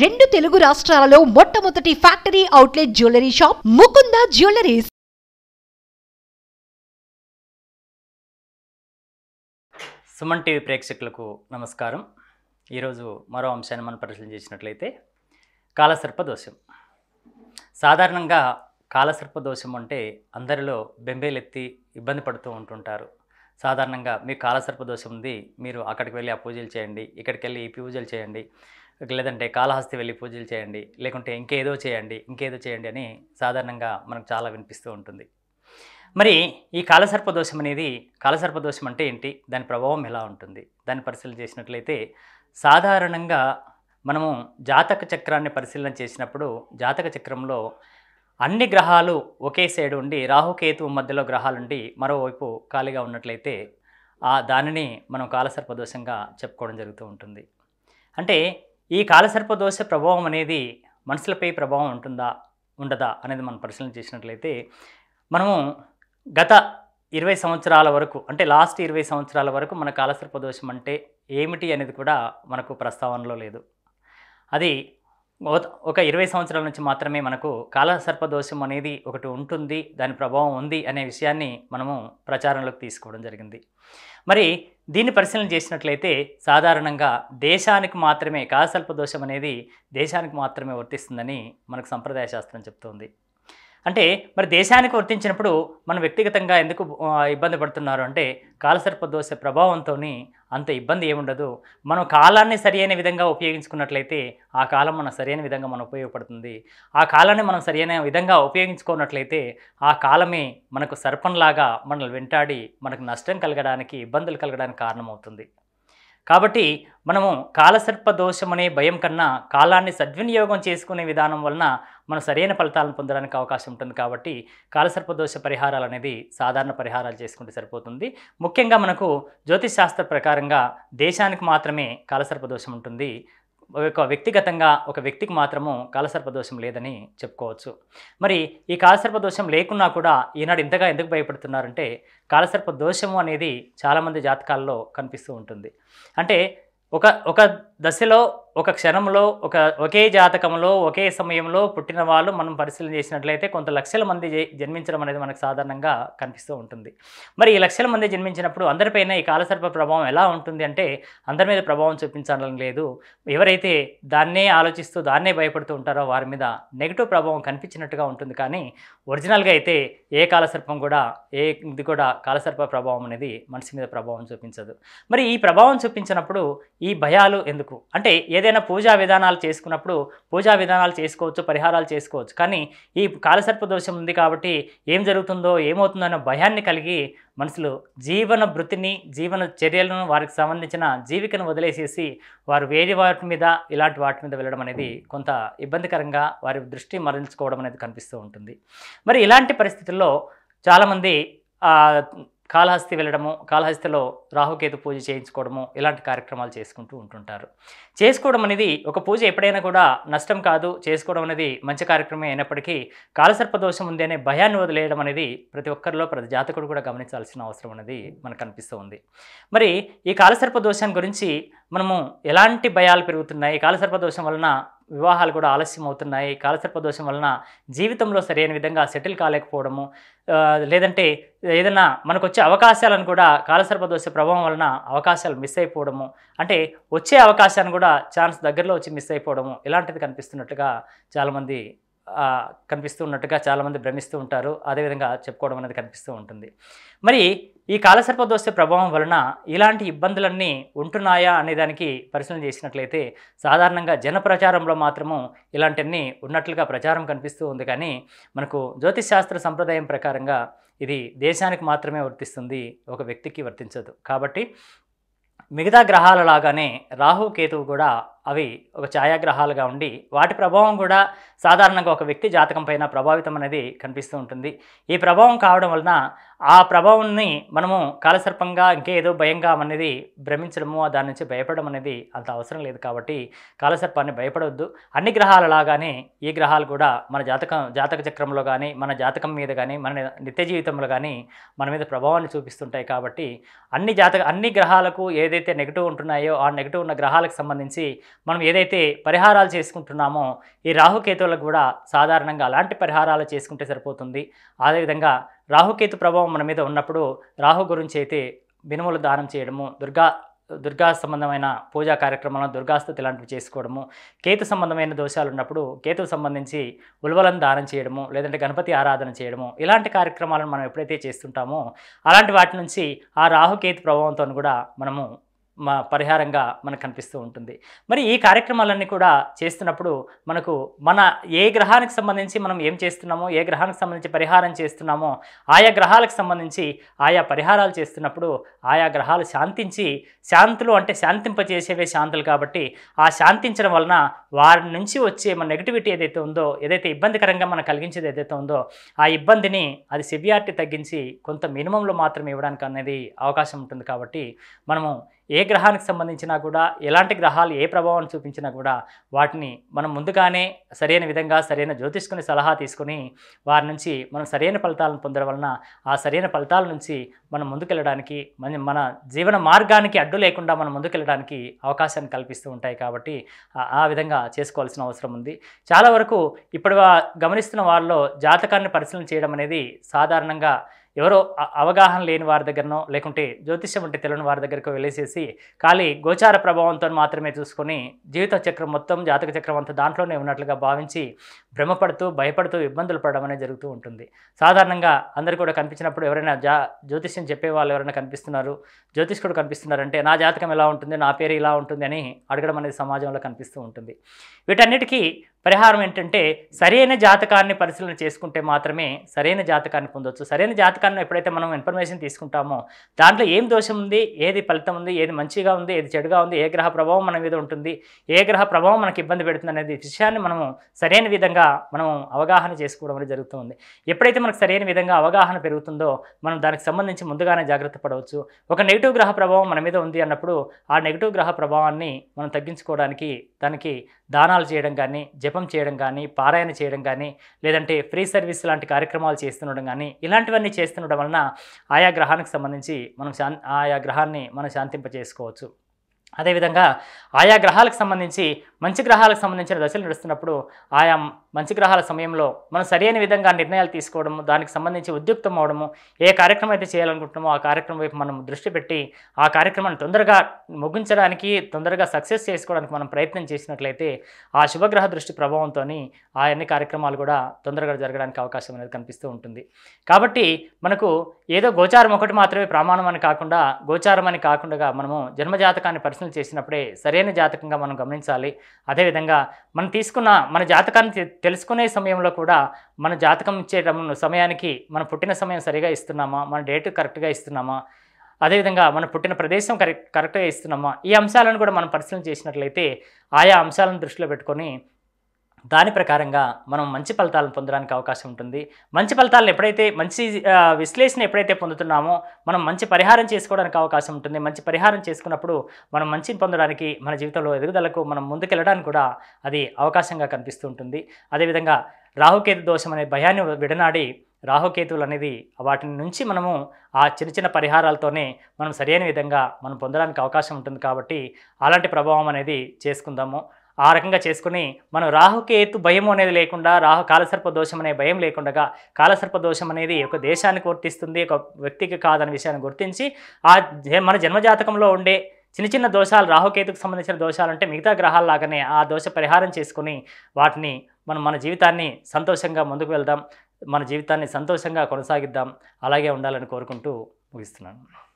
రెండు తెలుగు రాష్ట్రాలలో మొట్టమొదటి factory outlet jewellery shop Mukunda jewelleries Suman TV ప్రేక్షకులకు నమస్కారం ఈరోజు మరో అంశాన్ని మనం పరిశీలన చేసినట్లయితే కాలసర్ప దోషం సాధారణంగా కాలసర్ప దోషం అంటే అందరిలో బెంబేలెత్తి ఇబ్బంది పడుతూ ఉంటుంటారు సాధారణంగా మీ కాలసర్ప దోషం ఉంది మీరు అక్కడికి వెళ్ళి ఆ పూజలు చేయండి ఇక్కడికి వెళ్ళి ఈ పూజలు చేయండి లేదంటే కాళహస్తి వెళ్ళి పూజలు చేయండి లేకుంటే ఇంకేదో చేయండి ఇంకేదో చేయండి అని సాధారణంగా మనకు చాలా వినిపిస్తూ ఉంటుంది మరి ఈ కాలసర్పదోషం అనేది కాలసర్పదోషం అంటే ఏంటి దాని ప్రభావం ఎలా ఉంటుంది దాన్ని పరిశీలన చేసినట్లయితే సాధారణంగా మనము జాతక చక్రాన్ని పరిశీలన చేసినప్పుడు జాతక చక్రంలో అన్ని గ్రహాలు ఒకే సైడ్ ఉండి రాహుకేతువు మధ్యలో గ్రహాలుండి మరోవైపు ఖాళీగా ఉన్నట్లయితే ఆ దానిని మనం కాలసర్పదోషంగా చెప్పుకోవడం జరుగుతూ ఉంటుంది అంటే ఈ దోష ప్రభావం అనేది మనుషులపై ప్రభావం ఉంటుందా ఉండదా అనేది మనం పరిశీలన చేసినట్లయితే మనము గత ఇరవై సంవత్సరాల వరకు అంటే లాస్ట్ ఇరవై సంవత్సరాల వరకు మన కాలసర్ప దోషం అంటే ఏమిటి అనేది కూడా మనకు ప్రస్తావనలో లేదు అది ఒక ఇరవై సంవత్సరాల నుంచి మాత్రమే మనకు కాలసర్ప దోషం అనేది ఒకటి ఉంటుంది దాని ప్రభావం ఉంది అనే విషయాన్ని మనము ప్రచారంలోకి తీసుకోవడం జరిగింది మరి దీన్ని పరిశీలన చేసినట్లయితే సాధారణంగా దేశానికి మాత్రమే కాసల్ప దోషం అనేది దేశానికి మాత్రమే వర్తిస్తుందని మనకు సంప్రదాయ శాస్త్రం చెప్తోంది అంటే మరి దేశానికి వర్తించినప్పుడు మనం వ్యక్తిగతంగా ఎందుకు ఇబ్బంది పడుతున్నారు అంటే కాలసర్ప దోశ ప్రభావంతో అంత ఇబ్బంది ఏముండదు మనం కాలాన్ని సరైన విధంగా ఉపయోగించుకున్నట్లయితే ఆ కాలం మన సరైన విధంగా మనం ఉపయోగపడుతుంది ఆ కాలాన్ని మనం సరైన విధంగా ఉపయోగించుకున్నట్లయితే ఆ కాలమే మనకు సర్పంలాగా మనల్ని వెంటాడి మనకు నష్టం కలగడానికి ఇబ్బందులు కలగడానికి కారణమవుతుంది కాబట్టి మనము కాలసర్ప దోషం అనే భయం కన్నా కాలాన్ని సద్వినియోగం చేసుకునే విధానం వలన మనం సరైన ఫలితాలను పొందడానికి అవకాశం ఉంటుంది కాబట్టి కాలసర్ప దోష పరిహారాలు అనేది సాధారణ పరిహారాలు చేసుకుంటే సరిపోతుంది ముఖ్యంగా మనకు జ్యోతిష్ శాస్త్ర ప్రకారంగా దేశానికి మాత్రమే కాలసర్ప దోషం ఉంటుంది ఒక వ్యక్తిగతంగా ఒక వ్యక్తికి మాత్రము కాలసర్పదోషం లేదని చెప్పుకోవచ్చు మరి ఈ కాలసర్పదోషం లేకున్నా కూడా ఈనాడు ఇంతగా ఎందుకు భయపడుతున్నారంటే కాలసర్పదోషము అనేది చాలామంది జాతకాల్లో కనిపిస్తూ ఉంటుంది అంటే ఒక ఒక దశలో ఒక క్షణంలో ఒక ఒకే జాతకంలో ఒకే సమయంలో పుట్టిన వాళ్ళు మనం పరిశీలన చేసినట్లయితే కొంత లక్షల మంది జన్మించడం అనేది మనకు సాధారణంగా కనిపిస్తూ ఉంటుంది మరి ఈ లక్షల మంది జన్మించినప్పుడు అందరిపైన ఈ కాలసర్ప ప్రభావం ఎలా ఉంటుంది అంటే అందరి మీద ప్రభావం చూపించాలని లేదు ఎవరైతే దాన్నే ఆలోచిస్తూ దాన్నే భయపడుతూ ఉంటారో వారి మీద నెగిటివ్ ప్రభావం కనిపించినట్టుగా ఉంటుంది కానీ ఒరిజినల్గా అయితే ఏ కాలసర్పం కూడా ఏ ఇది కూడా కాలసర్ప ప్రభావం అనేది మనిషి మీద ప్రభావం చూపించదు మరి ఈ ప్రభావం చూపించినప్పుడు ఈ భయాలు ఎందుకు అంటే ఏదైనా పూజా విధానాలు చేసుకున్నప్పుడు పూజా విధానాలు చేసుకోవచ్చు పరిహారాలు చేసుకోవచ్చు కానీ ఈ కాలసర్ప దోషం ఉంది కాబట్టి ఏం జరుగుతుందో ఏమవుతుందో అనే భయాన్ని కలిగి మనుషులు జీవన భృతిని జీవన చర్యలను వారికి సంబంధించిన జీవికను వదిలేసేసి వారు వేరే వాటి మీద ఇలాంటి వాటి మీద వెళ్ళడం అనేది కొంత ఇబ్బందికరంగా వారి దృష్టి మరల్చుకోవడం అనేది కనిపిస్తూ ఉంటుంది మరి ఇలాంటి పరిస్థితుల్లో చాలామంది కాళహస్తి వెళ్ళడము కాళహస్తిలో రాహుకేతు పూజ చేయించుకోవడము ఇలాంటి కార్యక్రమాలు చేసుకుంటూ ఉంటుంటారు చేసుకోవడం అనేది ఒక పూజ ఎప్పుడైనా కూడా నష్టం కాదు చేసుకోవడం అనేది మంచి కార్యక్రమం అయినప్పటికీ కాలసర్పదోషం దోషం ఉంది అనే భయాన్ని వదిలేయడం అనేది ప్రతి ఒక్కరిలో ప్రతి జాతకుడు కూడా గమనించాల్సిన అవసరం అనేది మనకు అనిపిస్తూ ఉంది మరి ఈ కాలసర్ప దోషం గురించి మనము ఎలాంటి భయాలు పెరుగుతున్నాయి కాలసర్ప దోషం వలన వివాహాలు కూడా ఆలస్యం అవుతున్నాయి కాలసర్ప దోషం వలన జీవితంలో సరైన విధంగా సెటిల్ కాలేకపోవడము లేదంటే ఏదైనా మనకు వచ్చే అవకాశాలను కూడా కాలసర్ప దోష ప్రభావం వలన అవకాశాలు మిస్ అయిపోవడము అంటే వచ్చే అవకాశాన్ని కూడా ఛాన్స్ దగ్గరలో వచ్చి మిస్ అయిపోవడము ఇలాంటిది కనిపిస్తున్నట్టుగా చాలామంది కనిపిస్తూ ఉన్నట్టుగా చాలామంది భ్రమిస్తూ ఉంటారు అదేవిధంగా చెప్పుకోవడం అనేది కనిపిస్తూ ఉంటుంది మరి ఈ కాలసర్ప దోష ప్రభావం వలన ఇలాంటి ఇబ్బందులన్నీ ఉంటున్నాయా అనే దానికి పరిశీలన చేసినట్లయితే సాధారణంగా జనప్రచారంలో మాత్రము ఇలాంటివన్నీ ఉన్నట్లుగా ప్రచారం కనిపిస్తూ ఉంది కానీ మనకు జ్యోతిషాస్త్ర సంప్రదాయం ప్రకారంగా ఇది దేశానికి మాత్రమే వర్తిస్తుంది ఒక వ్యక్తికి వర్తించదు కాబట్టి మిగతా గ్రహాల లాగానే రాహు కేతువు కూడా అవి ఒక ఛాయాగ్రహాలుగా ఉండి వాటి ప్రభావం కూడా సాధారణంగా ఒక వ్యక్తి జాతకం పైన ప్రభావితం అనేది కనిపిస్తూ ఉంటుంది ఈ ప్రభావం కావడం వలన ఆ ప్రభావాన్ని మనము కాలసర్పంగా ఇంకేదో భయంగా అనేది భ్రమించడము దాని నుంచి భయపడడం అనేది అంత అవసరం లేదు కాబట్టి కాలసర్పాన్ని భయపడవద్దు అన్ని లాగానే ఈ గ్రహాలు కూడా మన జాతకం జాతక చక్రంలో కానీ మన జాతకం మీద కానీ మన నిత్య జీవితంలో కానీ మన మీద ప్రభావాన్ని చూపిస్తుంటాయి కాబట్టి అన్ని జాతక అన్ని గ్రహాలకు ఏదైతే నెగిటివ్ ఉంటున్నాయో ఆ నెగిటివ్ ఉన్న గ్రహాలకు సంబంధించి మనం ఏదైతే పరిహారాలు చేసుకుంటున్నామో ఈ రాహుకేతువులకు కూడా సాధారణంగా అలాంటి పరిహారాలు చేసుకుంటే సరిపోతుంది అదేవిధంగా రాహుకేతు ప్రభావం మన మీద ఉన్నప్పుడు రాహు గురించి అయితే మినుములు దానం చేయడము దుర్గా దుర్గా సంబంధమైన పూజా కార్యక్రమాలను దుర్గాస్థుతి లాంటివి చేసుకోవడము కేతు సంబంధమైన దోషాలు ఉన్నప్పుడు కేతుకు సంబంధించి ఉలవలను దానం చేయడము లేదంటే గణపతి ఆరాధన చేయడము ఇలాంటి కార్యక్రమాలను మనం ఎప్పుడైతే చేస్తుంటామో అలాంటి వాటి నుంచి ఆ రాహుకేతు ప్రభావంతో కూడా మనము మా పరిహారంగా మనకు కనిపిస్తూ ఉంటుంది మరి ఈ కార్యక్రమాలన్నీ కూడా చేస్తున్నప్పుడు మనకు మన ఏ గ్రహానికి సంబంధించి మనం ఏం చేస్తున్నామో ఏ గ్రహానికి సంబంధించి పరిహారం చేస్తున్నామో ఆయా గ్రహాలకు సంబంధించి ఆయా పరిహారాలు చేస్తున్నప్పుడు ఆయా గ్రహాలు శాంతించి శాంతులు అంటే శాంతింపజేసేవే శాంతులు కాబట్టి ఆ శాంతించడం వలన వారి నుంచి వచ్చే మన నెగిటివిటీ ఏదైతే ఉందో ఏదైతే ఇబ్బందికరంగా మనం కలిగించేది ఏదైతే ఉందో ఆ ఇబ్బందిని అది సివియారిటీ తగ్గించి కొంత మినిమంలో మాత్రం ఇవ్వడానికి అనేది అవకాశం ఉంటుంది కాబట్టి మనము ఏ గ్రహానికి సంబంధించినా కూడా ఎలాంటి గ్రహాలు ఏ ప్రభావం చూపించినా కూడా వాటిని మనం ముందుగానే సరైన విధంగా సరైన జ్యోతిష్కుని సలహా తీసుకుని వారి నుంచి మనం సరైన ఫలితాలను పొందడం వలన ఆ సరైన ఫలితాల నుంచి మనం ముందుకెళ్ళడానికి మన మన జీవన మార్గానికి అడ్డు లేకుండా మనం ముందుకెళ్ళడానికి అవకాశాన్ని కల్పిస్తూ ఉంటాయి కాబట్టి ఆ విధంగా చేసుకోవాల్సిన అవసరం ఉంది చాలా వరకు ఇప్పుడు గమనిస్తున్న వారిలో జాతకాన్ని పరిశీలన చేయడం అనేది సాధారణంగా ఎవరో అవగాహన లేని వారి దగ్గరనో లేకుంటే జ్యోతిష్యం అంటే తెలియని వారి దగ్గరకు వెళ్ళేసేసి ఖాళీ గోచార ప్రభావంతో మాత్రమే చూసుకొని జీవిత చక్రం మొత్తం జాతక చక్రం అంతా దాంట్లోనే ఉన్నట్లుగా భావించి భ్రమపడుతూ భయపడుతూ ఇబ్బందులు పడడం అనేది జరుగుతూ ఉంటుంది సాధారణంగా అందరు కూడా కనిపించినప్పుడు ఎవరైనా జా జ్యోతిష్యం చెప్పే వాళ్ళు ఎవరైనా కనిపిస్తున్నారు జ్యోతిష్కుడు కనిపిస్తున్నారంటే నా జాతకం ఎలా ఉంటుంది నా పేరు ఇలా ఉంటుంది అని అడగడం అనేది సమాజంలో కనిపిస్తూ ఉంటుంది వీటన్నిటికీ పరిహారం ఏంటంటే సరైన జాతకాన్ని పరిశీలన చేసుకుంటే మాత్రమే సరైన జాతకాన్ని పొందవచ్చు సరైన జాతక పుస్తకాన్ని ఎప్పుడైతే మనం ఇన్ఫర్మేషన్ తీసుకుంటామో దాంట్లో ఏం దోషం ఉంది ఏది ఫలితం ఉంది ఏది మంచిగా ఉంది ఏది చెడుగా ఉంది ఏ గ్రహ ప్రభావం మన మీద ఉంటుంది ఏ గ్రహ ప్రభావం మనకి ఇబ్బంది పెడుతుంది అనేది విషయాన్ని మనము సరైన విధంగా మనం అవగాహన చేసుకోవడం అనేది జరుగుతుంది ఎప్పుడైతే మనకు సరైన విధంగా అవగాహన పెరుగుతుందో మనం దానికి సంబంధించి ముందుగానే జాగ్రత్త పడవచ్చు ఒక నెగిటివ్ గ్రహ ప్రభావం మన మీద ఉంది అన్నప్పుడు ఆ నెగిటివ్ గ్రహ ప్రభావాన్ని మనం తగ్గించుకోవడానికి దానికి దానాలు చేయడం కానీ జపం చేయడం కానీ పారాయణ చేయడం కానీ లేదంటే ఫ్రీ సర్వీస్ లాంటి కార్యక్రమాలు చేస్తుండడం కానీ ఇలాంటివన్నీ చేస్తుండడం వలన ఆయా గ్రహానికి సంబంధించి మనం శాం ఆయా గ్రహాన్ని మనం శాంతింపజేసుకోవచ్చు అదేవిధంగా ఆయా గ్రహాలకు సంబంధించి మంచి గ్రహాలకు సంబంధించిన దశలు నడుస్తున్నప్పుడు ఆయా మంచి గ్రహాల సమయంలో మనం సరైన విధంగా నిర్ణయాలు తీసుకోవడము దానికి సంబంధించి ఉద్యుక్తం అవడము ఏ కార్యక్రమం అయితే చేయాలనుకుంటున్నామో ఆ కార్యక్రమం వైపు మనం దృష్టి పెట్టి ఆ కార్యక్రమాన్ని తొందరగా ముగించడానికి తొందరగా సక్సెస్ చేసుకోవడానికి మనం ప్రయత్నం చేసినట్లయితే ఆ శుభగ్రహ దృష్టి ప్రభావంతో ఆ అన్ని కార్యక్రమాలు కూడా తొందరగా జరగడానికి అవకాశం అనేది కనిపిస్తూ ఉంటుంది కాబట్టి మనకు ఏదో గోచారం ఒకటి మాత్రమే ప్రమాణం అని కాకుండా గోచారం అని కాకుండా మనము జన్మజాతకాన్ని పరిశీలన చేసినప్పుడే సరైన జాతకంగా మనం గమనించాలి అదేవిధంగా మనం తీసుకున్న మన జాతకాన్ని తెలుసుకునే సమయంలో కూడా మన జాతకం ఇచ్చేటప్పుడు సమయానికి మన పుట్టిన సమయం సరిగా ఇస్తున్నామా మన డేట్ కరెక్ట్గా ఇస్తున్నామా అదేవిధంగా మనం పుట్టిన ప్రదేశం కరెక్ట్ కరెక్ట్గా ఇస్తున్నామా ఈ అంశాలను కూడా మనం పరిశీలన చేసినట్లయితే ఆయా అంశాలను దృష్టిలో పెట్టుకొని దాని ప్రకారంగా మనం మంచి ఫలితాలను పొందడానికి అవకాశం ఉంటుంది మంచి ఫలితాలను ఎప్పుడైతే మంచి విశ్లేషణ ఎప్పుడైతే పొందుతున్నామో మనం మంచి పరిహారం చేసుకోవడానికి అవకాశం ఉంటుంది మంచి పరిహారం చేసుకున్నప్పుడు మనం మంచిని పొందడానికి మన జీవితంలో ఎదుగుదలకు మనం ముందుకెళ్ళడానికి కూడా అది అవకాశంగా కనిపిస్తూ ఉంటుంది అదేవిధంగా రాహుకేతు దోషం అనే భయాన్ని విడనాడి రాహుకేతువులు అనేది వాటి నుంచి మనము ఆ చిన్న చిన్న పరిహారాలతోనే మనం సరైన విధంగా మనం పొందడానికి అవకాశం ఉంటుంది కాబట్టి అలాంటి ప్రభావం అనేది చేసుకుందాము ఆ రకంగా చేసుకుని మనం రాహుకేతు భయం అనేది లేకుండా రాహు కాలసర్ప దోషం అనే భయం లేకుండా కాలసర్ప దోషం అనేది ఒక దేశానికి వర్తిస్తుంది ఒక వ్యక్తికి కాదనే విషయాన్ని గుర్తించి ఆ మన జన్మజాతకంలో ఉండే చిన్న చిన్న దోషాలు రాహుకేతుకు సంబంధించిన దోషాలు అంటే మిగతా గ్రహాల్లాగానే ఆ దోష పరిహారం చేసుకుని వాటిని మనం మన జీవితాన్ని సంతోషంగా ముందుకు వెళ్దాం మన జీవితాన్ని సంతోషంగా కొనసాగిద్దాం అలాగే ఉండాలని కోరుకుంటూ ముగిస్తున్నాను